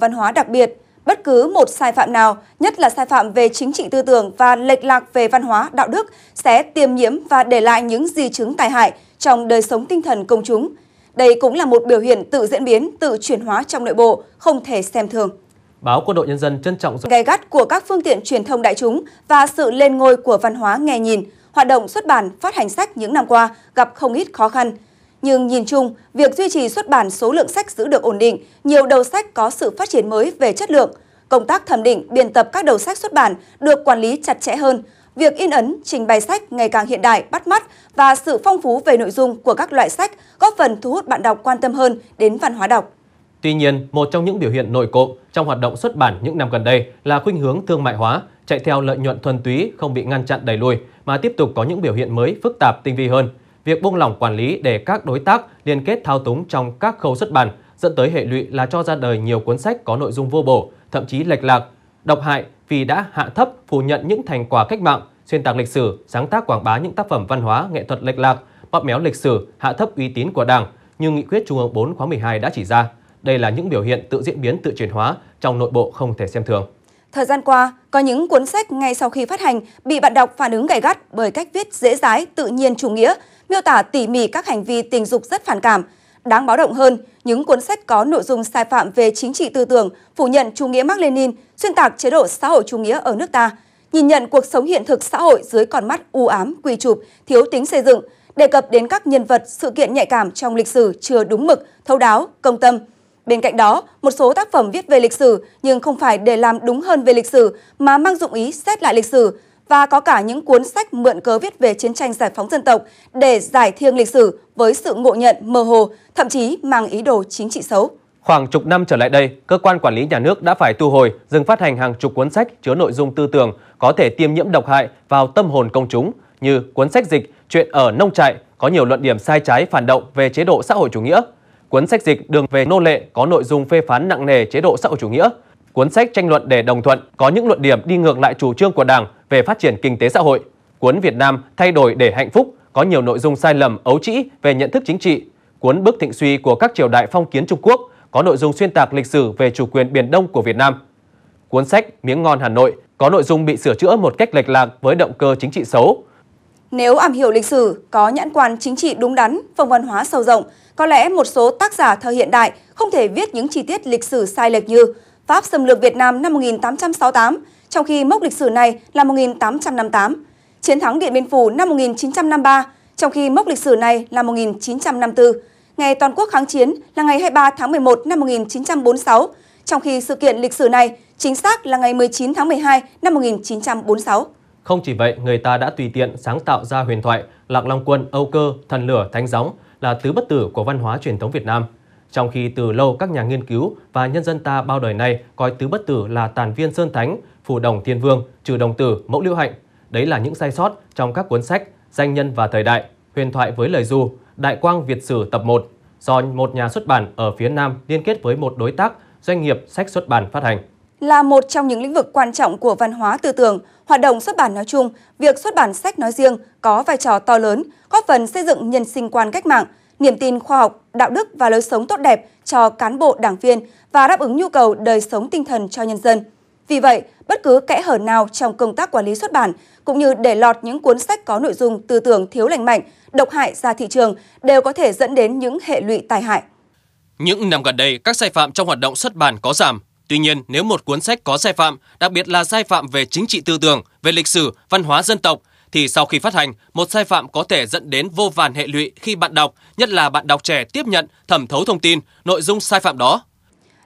văn hóa đặc biệt, bất cứ một sai phạm nào, nhất là sai phạm về chính trị tư tưởng và lệch lạc về văn hóa, đạo đức sẽ tiềm nhiễm và để lại những di chứng tai hại trong đời sống tinh thần công chúng. Đây cũng là một biểu hiện tự diễn biến, tự chuyển hóa trong nội bộ, không thể xem thường. Báo Quân đội Nhân dân trân trọng gay gắt của các phương tiện truyền thông đại chúng và sự lên ngôi của văn hóa nghe nhìn, hoạt động xuất bản, phát hành sách những năm qua gặp không ít khó khăn. Nhưng nhìn chung, việc duy trì xuất bản số lượng sách giữ được ổn định, nhiều đầu sách có sự phát triển mới về chất lượng. Công tác thẩm định, biên tập các đầu sách xuất bản được quản lý chặt chẽ hơn. Việc in ấn, trình bày sách ngày càng hiện đại, bắt mắt và sự phong phú về nội dung của các loại sách góp phần thu hút bạn đọc quan tâm hơn đến văn hóa đọc. Tuy nhiên, một trong những biểu hiện nổi cộm trong hoạt động xuất bản những năm gần đây là khuynh hướng thương mại hóa, chạy theo lợi nhuận thuần túy không bị ngăn chặn đẩy lùi mà tiếp tục có những biểu hiện mới phức tạp tinh vi hơn – việc buông lỏng quản lý để các đối tác liên kết thao túng trong các khâu xuất bản dẫn tới hệ lụy là cho ra đời nhiều cuốn sách có nội dung vô bổ, thậm chí lệch lạc, độc hại vì đã hạ thấp phủ nhận những thành quả cách mạng, xuyên tạc lịch sử, sáng tác quảng bá những tác phẩm văn hóa, nghệ thuật lệch lạc, bóp méo lịch sử, hạ thấp uy tín của Đảng như nghị quyết Trung ương 4 khóa 12 đã chỉ ra. Đây là những biểu hiện tự diễn biến, tự chuyển hóa trong nội bộ không thể xem thường. Thời gian qua, có những cuốn sách ngay sau khi phát hành bị bạn đọc phản ứng gay gắt bởi cách viết dễ dãi, tự nhiên chủ nghĩa, miêu tả tỉ mỉ các hành vi tình dục rất phản cảm. Đáng báo động hơn, những cuốn sách có nội dung sai phạm về chính trị tư tưởng, phủ nhận chủ nghĩa Mark Lenin, xuyên tạc chế độ xã hội chủ nghĩa ở nước ta, nhìn nhận cuộc sống hiện thực xã hội dưới con mắt u ám, quy chụp, thiếu tính xây dựng, đề cập đến các nhân vật, sự kiện nhạy cảm trong lịch sử chưa đúng mực, thấu đáo, công tâm. Bên cạnh đó, một số tác phẩm viết về lịch sử nhưng không phải để làm đúng hơn về lịch sử mà mang dụng ý xét lại lịch sử, và có cả những cuốn sách mượn cớ viết về chiến tranh giải phóng dân tộc để giải thiêng lịch sử với sự ngộ nhận mơ hồ, thậm chí mang ý đồ chính trị xấu. Khoảng chục năm trở lại đây, cơ quan quản lý nhà nước đã phải thu hồi, dừng phát hành hàng chục cuốn sách chứa nội dung tư tưởng có thể tiêm nhiễm độc hại vào tâm hồn công chúng như cuốn sách dịch Chuyện ở nông trại có nhiều luận điểm sai trái phản động về chế độ xã hội chủ nghĩa, cuốn sách dịch Đường về nô lệ có nội dung phê phán nặng nề chế độ xã hội chủ nghĩa, cuốn sách tranh luận để đồng thuận có những luận điểm đi ngược lại chủ trương của Đảng về phát triển kinh tế xã hội. Cuốn Việt Nam thay đổi để hạnh phúc có nhiều nội dung sai lầm ấu trĩ về nhận thức chính trị. Cuốn Bức thịnh suy của các triều đại phong kiến Trung Quốc có nội dung xuyên tạc lịch sử về chủ quyền Biển Đông của Việt Nam. Cuốn sách Miếng ngon Hà Nội có nội dung bị sửa chữa một cách lệch lạc với động cơ chính trị xấu. Nếu am hiểu lịch sử, có nhãn quan chính trị đúng đắn, phong văn hóa sâu rộng, có lẽ một số tác giả thời hiện đại không thể viết những chi tiết lịch sử sai lệch như Pháp xâm lược Việt Nam năm 1868, trong khi mốc lịch sử này là 1858, chiến thắng Điện Biên Phủ năm 1953, trong khi mốc lịch sử này là 1954, ngày toàn quốc kháng chiến là ngày 23 tháng 11 năm 1946, trong khi sự kiện lịch sử này chính xác là ngày 19 tháng 12 năm 1946. Không chỉ vậy, người ta đã tùy tiện sáng tạo ra huyền thoại Lạc Long Quân, Âu Cơ, Thần Lửa, Thánh Gióng là tứ bất tử của văn hóa truyền thống Việt Nam – trong khi từ lâu các nhà nghiên cứu và nhân dân ta bao đời nay coi tứ bất tử là tàn viên sơn thánh, phù đồng thiên vương, trừ đồng tử, mẫu liễu hạnh. Đấy là những sai sót trong các cuốn sách Danh nhân và thời đại, huyền thoại với lời du, Đại quang Việt sử tập 1 do một nhà xuất bản ở phía Nam liên kết với một đối tác doanh nghiệp sách xuất bản phát hành. Là một trong những lĩnh vực quan trọng của văn hóa tư tưởng, hoạt động xuất bản nói chung, việc xuất bản sách nói riêng có vai trò to lớn, góp phần xây dựng nhân sinh quan cách mạng, niềm tin khoa học, đạo đức và lối sống tốt đẹp cho cán bộ đảng viên và đáp ứng nhu cầu đời sống tinh thần cho nhân dân. Vì vậy, bất cứ kẽ hở nào trong công tác quản lý xuất bản cũng như để lọt những cuốn sách có nội dung tư tưởng thiếu lành mạnh, độc hại ra thị trường đều có thể dẫn đến những hệ lụy tai hại. Những năm gần đây, các sai phạm trong hoạt động xuất bản có giảm. Tuy nhiên, nếu một cuốn sách có sai phạm, đặc biệt là sai phạm về chính trị tư tưởng, về lịch sử, văn hóa dân tộc, thì sau khi phát hành, một sai phạm có thể dẫn đến vô vàn hệ lụy khi bạn đọc, nhất là bạn đọc trẻ tiếp nhận, thẩm thấu thông tin, nội dung sai phạm đó.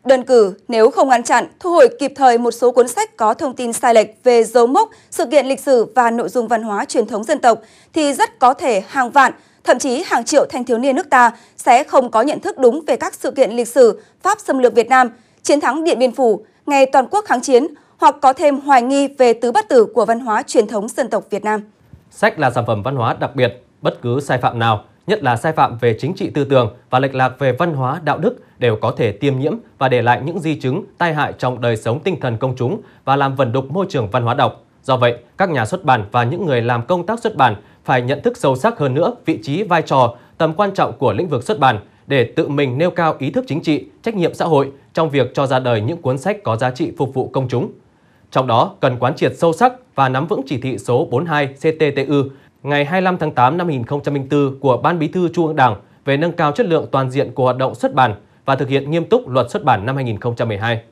Đơn cử, nếu không ngăn chặn, thu hồi kịp thời một số cuốn sách có thông tin sai lệch về dấu mốc, sự kiện lịch sử và nội dung văn hóa truyền thống dân tộc, thì rất có thể hàng vạn, thậm chí hàng triệu thanh thiếu niên nước ta sẽ không có nhận thức đúng về các sự kiện lịch sử Pháp xâm lược Việt Nam, chiến thắng Điện Biên Phủ, ngày toàn quốc kháng chiến, hoặc có thêm hoài nghi về tứ bất tử của văn hóa truyền thống dân tộc Việt Nam. Sách là sản phẩm văn hóa đặc biệt, bất cứ sai phạm nào, nhất là sai phạm về chính trị tư tưởng và lệch lạc về văn hóa đạo đức đều có thể tiêm nhiễm và để lại những di chứng tai hại trong đời sống tinh thần công chúng và làm vẩn đục môi trường văn hóa đọc. Do vậy, các nhà xuất bản và những người làm công tác xuất bản phải nhận thức sâu sắc hơn nữa vị trí, vai trò, tầm quan trọng của lĩnh vực xuất bản để tự mình nêu cao ý thức chính trị, trách nhiệm xã hội trong việc cho ra đời những cuốn sách có giá trị phục vụ công chúng. Trong đó, cần quán triệt sâu sắc và nắm vững chỉ thị số 42 CTTU ngày 25 tháng 8 năm 2004 của Ban Bí thư Trung ương Đảng về nâng cao chất lượng toàn diện của hoạt động xuất bản và thực hiện nghiêm túc luật xuất bản năm 2012.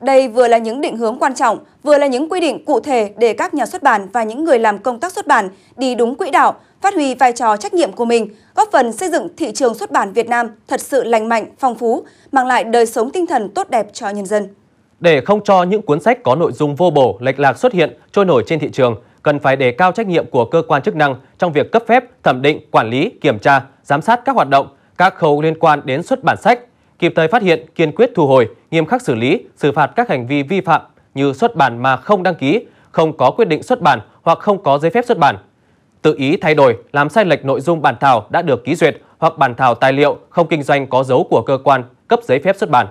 Đây vừa là những định hướng quan trọng, vừa là những quy định cụ thể để các nhà xuất bản và những người làm công tác xuất bản đi đúng quỹ đạo, phát huy vai trò trách nhiệm của mình, góp phần xây dựng thị trường xuất bản Việt Nam thật sự lành mạnh, phong phú, mang lại đời sống tinh thần tốt đẹp cho nhân dân. Để không cho những cuốn sách có nội dung vô bổ, lệch lạc xuất hiện, trôi nổi trên thị trường, cần phải đề cao trách nhiệm của cơ quan chức năng trong việc cấp phép, thẩm định, quản lý, kiểm tra, giám sát các hoạt động, các khâu liên quan đến xuất bản sách, kịp thời phát hiện, kiên quyết thu hồi, nghiêm khắc xử lý, xử phạt các hành vi vi phạm như xuất bản mà không đăng ký, không có quyết định xuất bản hoặc không có giấy phép xuất bản. Tự ý thay đổi, làm sai lệch nội dung bản thảo đã được ký duyệt hoặc bản thảo tài liệu không kinh doanh có dấu của cơ quan cấp giấy phép xuất bản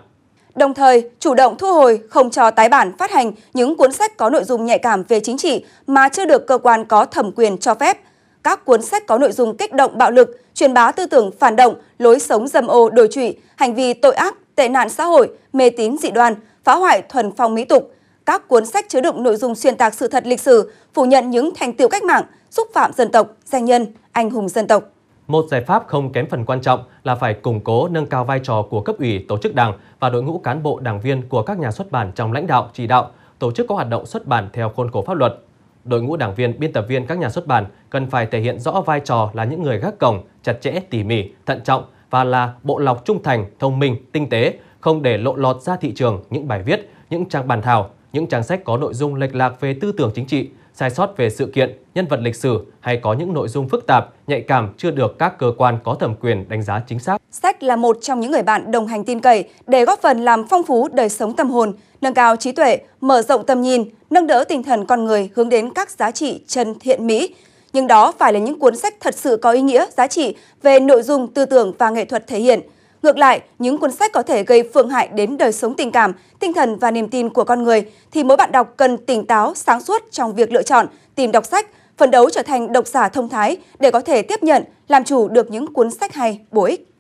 đồng thời chủ động thu hồi không cho tái bản phát hành những cuốn sách có nội dung nhạy cảm về chính trị mà chưa được cơ quan có thẩm quyền cho phép. Các cuốn sách có nội dung kích động bạo lực, truyền bá tư tưởng phản động, lối sống dâm ô đồi trụy, hành vi tội ác, tệ nạn xã hội, mê tín dị đoan, phá hoại thuần phong mỹ tục. Các cuốn sách chứa đựng nội dung xuyên tạc sự thật lịch sử, phủ nhận những thành tựu cách mạng, xúc phạm dân tộc, danh nhân, anh hùng dân tộc. Một giải pháp không kém phần quan trọng là phải củng cố nâng cao vai trò của cấp ủy tổ chức đảng và đội ngũ cán bộ đảng viên của các nhà xuất bản trong lãnh đạo, chỉ đạo, tổ chức các hoạt động xuất bản theo khuôn khổ pháp luật. Đội ngũ đảng viên, biên tập viên các nhà xuất bản cần phải thể hiện rõ vai trò là những người gác cổng, chặt chẽ, tỉ mỉ, thận trọng và là bộ lọc trung thành, thông minh, tinh tế, không để lộ lọt ra thị trường những bài viết, những trang bàn thảo, những trang sách có nội dung lệch lạc về tư tưởng chính trị, sai sót về sự kiện, nhân vật lịch sử hay có những nội dung phức tạp, nhạy cảm chưa được các cơ quan có thẩm quyền đánh giá chính xác. Sách là một trong những người bạn đồng hành tin cậy để góp phần làm phong phú đời sống tâm hồn, nâng cao trí tuệ, mở rộng tầm nhìn, nâng đỡ tinh thần con người hướng đến các giá trị chân thiện mỹ. Nhưng đó phải là những cuốn sách thật sự có ý nghĩa, giá trị về nội dung, tư tưởng và nghệ thuật thể hiện – Ngược lại, những cuốn sách có thể gây phương hại đến đời sống tình cảm, tinh thần và niềm tin của con người thì mỗi bạn đọc cần tỉnh táo, sáng suốt trong việc lựa chọn, tìm đọc sách, phấn đấu trở thành độc giả thông thái để có thể tiếp nhận, làm chủ được những cuốn sách hay, bổ ích.